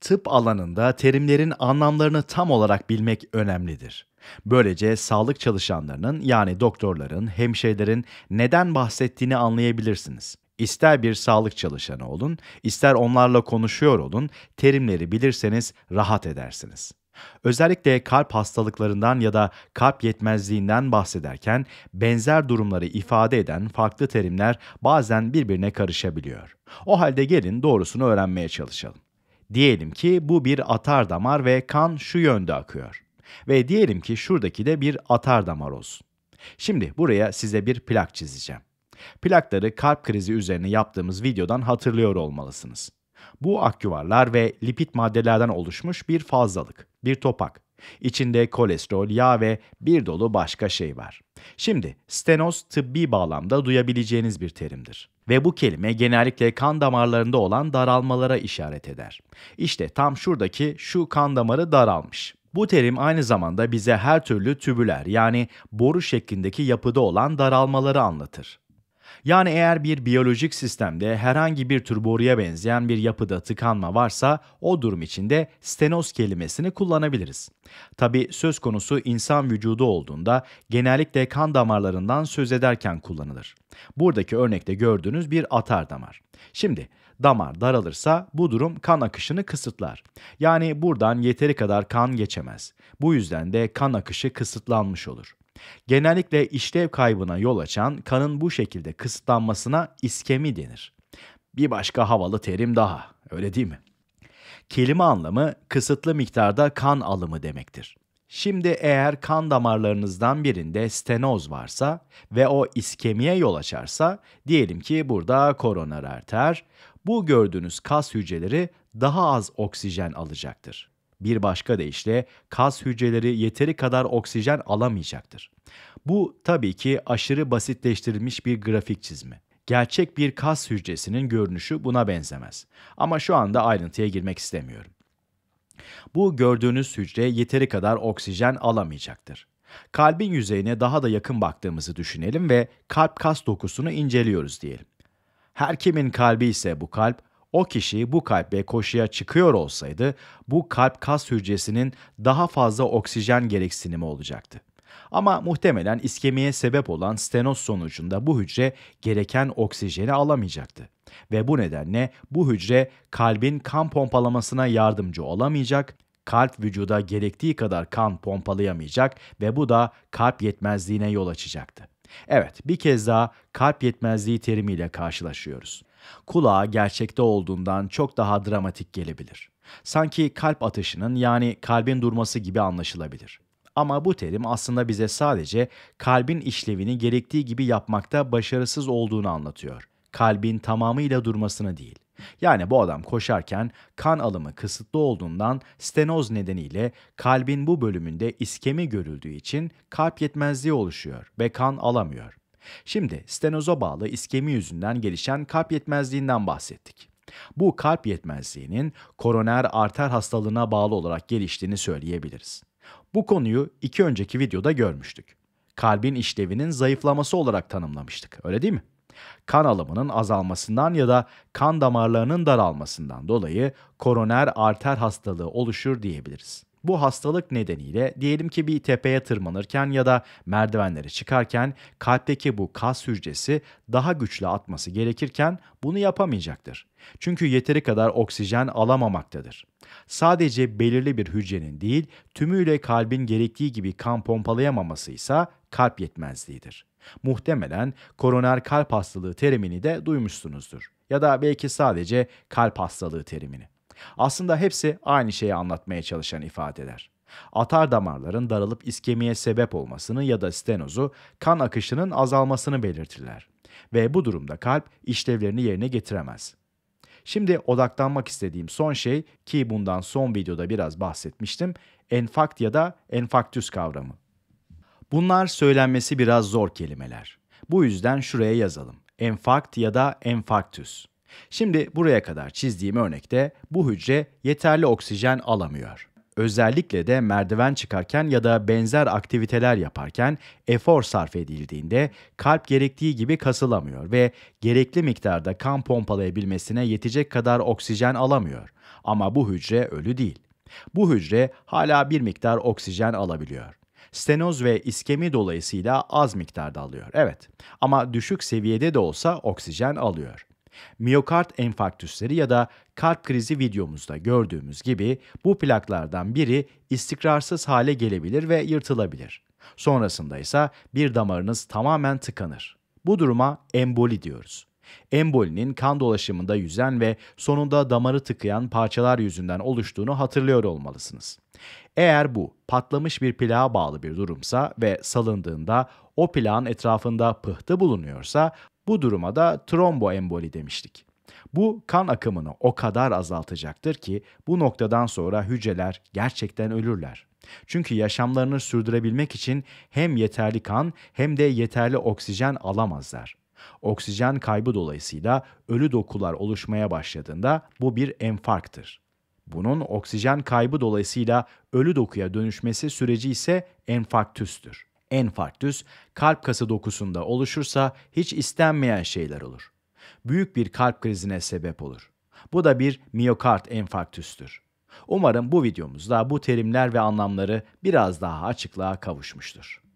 tıp alanında terimlerin anlamlarını tam olarak bilmek önemlidir. Böylece sağlık çalışanlarının yani doktorların, hemşehrilerin neden bahsettiğini anlayabilirsiniz. İster bir sağlık çalışanı olun, ister onlarla konuşuyor olun, terimleri bilirseniz rahat edersiniz. Özellikle kalp hastalıklarından ya da kalp yetmezliğinden bahsederken benzer durumları ifade eden farklı terimler bazen birbirine karışabiliyor. O halde gelin doğrusunu öğrenmeye çalışalım. Diyelim ki bu bir atar damar ve kan şu yönde akıyor. Ve diyelim ki şuradaki de bir atar damar olsun. Şimdi buraya size bir plak çizeceğim. Plakları kalp krizi üzerine yaptığımız videodan hatırlıyor olmalısınız. Bu aküvarlar ve lipid maddelerden oluşmuş bir fazlalık, bir topak. İçinde kolesterol, yağ ve bir dolu başka şey var. Şimdi stenoz tıbbi bağlamda duyabileceğiniz bir terimdir ve bu kelime genellikle kan damarlarında olan daralmalara işaret eder. İşte tam şuradaki şu kan damarı daralmış. Bu terim aynı zamanda bize her türlü tübüler yani boru şeklindeki yapıda olan daralmaları anlatır. Yani eğer bir biyolojik sistemde herhangi bir tür boruya benzeyen bir yapıda tıkanma varsa o durum içinde stenoz kelimesini kullanabiliriz. Tabi söz konusu insan vücudu olduğunda genellikle kan damarlarından söz ederken kullanılır. Buradaki örnekte gördüğünüz bir atar damar. Şimdi damar daralırsa bu durum kan akışını kısıtlar. Yani buradan yeteri kadar kan geçemez. Bu yüzden de kan akışı kısıtlanmış olur. Genellikle işlev kaybına yol açan kanın bu şekilde kısıtlanmasına iskemi denir. Bir başka havalı terim daha, öyle değil mi? Kelime anlamı kısıtlı miktarda kan alımı demektir. Şimdi eğer kan damarlarınızdan birinde stenoz varsa ve o iskemiye yol açarsa, diyelim ki burada koroner arter, bu gördüğünüz kas hücreleri daha az oksijen alacaktır. Bir başka deyişle kas hücreleri yeteri kadar oksijen alamayacaktır. Bu tabii ki aşırı basitleştirilmiş bir grafik çizimi. Gerçek bir kas hücresinin görünüşü buna benzemez. Ama şu anda ayrıntıya girmek istemiyorum. Bu gördüğünüz hücre yeteri kadar oksijen alamayacaktır. Kalbin yüzeyine daha da yakın baktığımızı düşünelim ve kalp kas dokusunu inceliyoruz diyelim. Her kimin kalbi ise bu kalp o kişi bu kalple koşuya çıkıyor olsaydı bu kalp kas hücresinin daha fazla oksijen gereksinimi olacaktı. Ama muhtemelen iskemiye sebep olan stenoz sonucunda bu hücre gereken oksijeni alamayacaktı. Ve bu nedenle bu hücre kalbin kan pompalamasına yardımcı olamayacak, kalp vücuda gerektiği kadar kan pompalayamayacak ve bu da kalp yetmezliğine yol açacaktı. Evet, bir kez daha kalp yetmezliği terimiyle karşılaşıyoruz. Kulağa gerçekte olduğundan çok daha dramatik gelebilir. Sanki kalp atışının yani kalbin durması gibi anlaşılabilir. Ama bu terim aslında bize sadece kalbin işlevini gerektiği gibi yapmakta başarısız olduğunu anlatıyor. Kalbin tamamıyla durmasını değil. Yani bu adam koşarken kan alımı kısıtlı olduğundan stenoz nedeniyle kalbin bu bölümünde iskemi görüldüğü için kalp yetmezliği oluşuyor ve kan alamıyor. Şimdi stenoza bağlı iskemi yüzünden gelişen kalp yetmezliğinden bahsettik. Bu kalp yetmezliğinin koroner arter hastalığına bağlı olarak geliştiğini söyleyebiliriz. Bu konuyu iki önceki videoda görmüştük. Kalbin işlevinin zayıflaması olarak tanımlamıştık, öyle değil mi? Kan alımının azalmasından ya da kan damarlarının daralmasından dolayı koroner arter hastalığı oluşur diyebiliriz. Bu hastalık nedeniyle diyelim ki bir tepeye tırmanırken ya da merdivenlere çıkarken kalpteki bu kas hücresi daha güçlü atması gerekirken bunu yapamayacaktır. Çünkü yeteri kadar oksijen alamamaktadır. Sadece belirli bir hücrenin değil, tümüyle kalbin gerektiği gibi kan pompalayamaması ise kalp yetmezliğidir. Muhtemelen koroner kalp hastalığı terimini de duymuşsunuzdur ya da belki sadece kalp hastalığı terimini. Aslında hepsi aynı şeyi anlatmaya çalışan ifadeler. Atar damarların daralıp iskemiye sebep olmasını ya da stenozu kan akışının azalmasını belirtirler ve bu durumda kalp işlevlerini yerine getiremez. Şimdi odaklanmak istediğim son şey ki bundan son videoda biraz bahsetmiştim, enfakt ya da enfaktüs kavramı. Bunlar söylenmesi biraz zor kelimeler. Bu yüzden şuraya yazalım. Enfakt ya da enfaktüs. Şimdi buraya kadar çizdiğim örnekte bu hücre yeterli oksijen alamıyor. Özellikle de merdiven çıkarken ya da benzer aktiviteler yaparken efor sarf edildiğinde kalp gerektiği gibi kasılamıyor ve gerekli miktarda kan pompalayabilmesine yetecek kadar oksijen alamıyor. Ama bu hücre ölü değil. Bu hücre hala bir miktar oksijen alabiliyor stenoz ve iskemi dolayısıyla az miktarda alıyor. Evet ama düşük seviyede de olsa oksijen alıyor. Miyokard enfarktüsleri ya da kalp krizi videomuzda gördüğümüz gibi bu plaklardan biri istikrarsız hale gelebilir ve yırtılabilir. Sonrasında ise bir damarınız tamamen tıkanır. Bu duruma emboli diyoruz. Embolinin kan dolaşımında yüzen ve sonunda damarı tıkayan parçalar yüzünden oluştuğunu hatırlıyor olmalısınız. Eğer bu patlamış bir plağa bağlı bir durumsa ve salındığında o plağın etrafında pıhtı bulunuyorsa bu duruma da tromboemboli demiştik. Bu kan akımını o kadar azaltacaktır ki bu noktadan sonra hücreler gerçekten ölürler. Çünkü yaşamlarını sürdürebilmek için hem yeterli kan hem de yeterli oksijen alamazlar. Oksijen kaybı dolayısıyla ölü dokular oluşmaya başladığında bu bir enfarktır. Bunun oksijen kaybı dolayısıyla ölü dokuya dönüşmesi süreci ise enfarktüstür enfarktüs kalp kası dokusunda oluşursa hiç istenmeyen şeyler olur. Büyük bir kalp krizine sebep olur. Bu da bir miyokard enfarktüstür. Umarım bu videomuzda bu terimler ve anlamları biraz daha açıklığa kavuşmuştur.